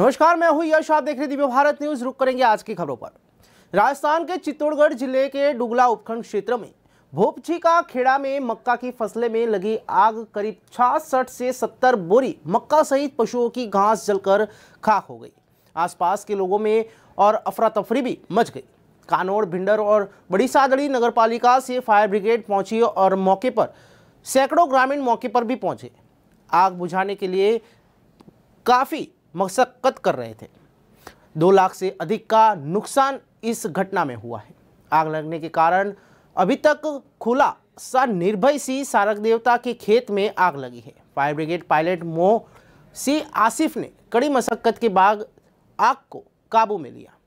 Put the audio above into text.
नमस्कार मैं हूं यश आप देख रहे दिव्य भारत न्यूज रुक करेंगे आज की खबरों पर राजस्थान के चित्तौड़गढ़ जिले के डुगला उपखंड क्षेत्र में भोपछी का खेड़ा में मक्का की फसलें में लगी आग करीब छासठ से सत्तर बोरी मक्का सहित पशुओं की घास जलकर खाक हो गई आसपास के लोगों में और अफरा तफरी भी मच गई कानोड़ भिंडर और बड़ी सादड़ी नगर से फायर ब्रिगेड पहुंची और मौके पर सैकड़ों ग्रामीण मौके पर भी पहुंचे आग बुझाने के लिए काफ़ी मशक्क़त कर रहे थे दो लाख से अधिक का नुकसान इस घटना में हुआ है आग लगने के कारण अभी तक खुला सा निर्भय सी सारक देवता के खेत में आग लगी है फायर ब्रिगेड पायलट मोह सी आसिफ ने कड़ी मशक्क़त के बाद आग को काबू में लिया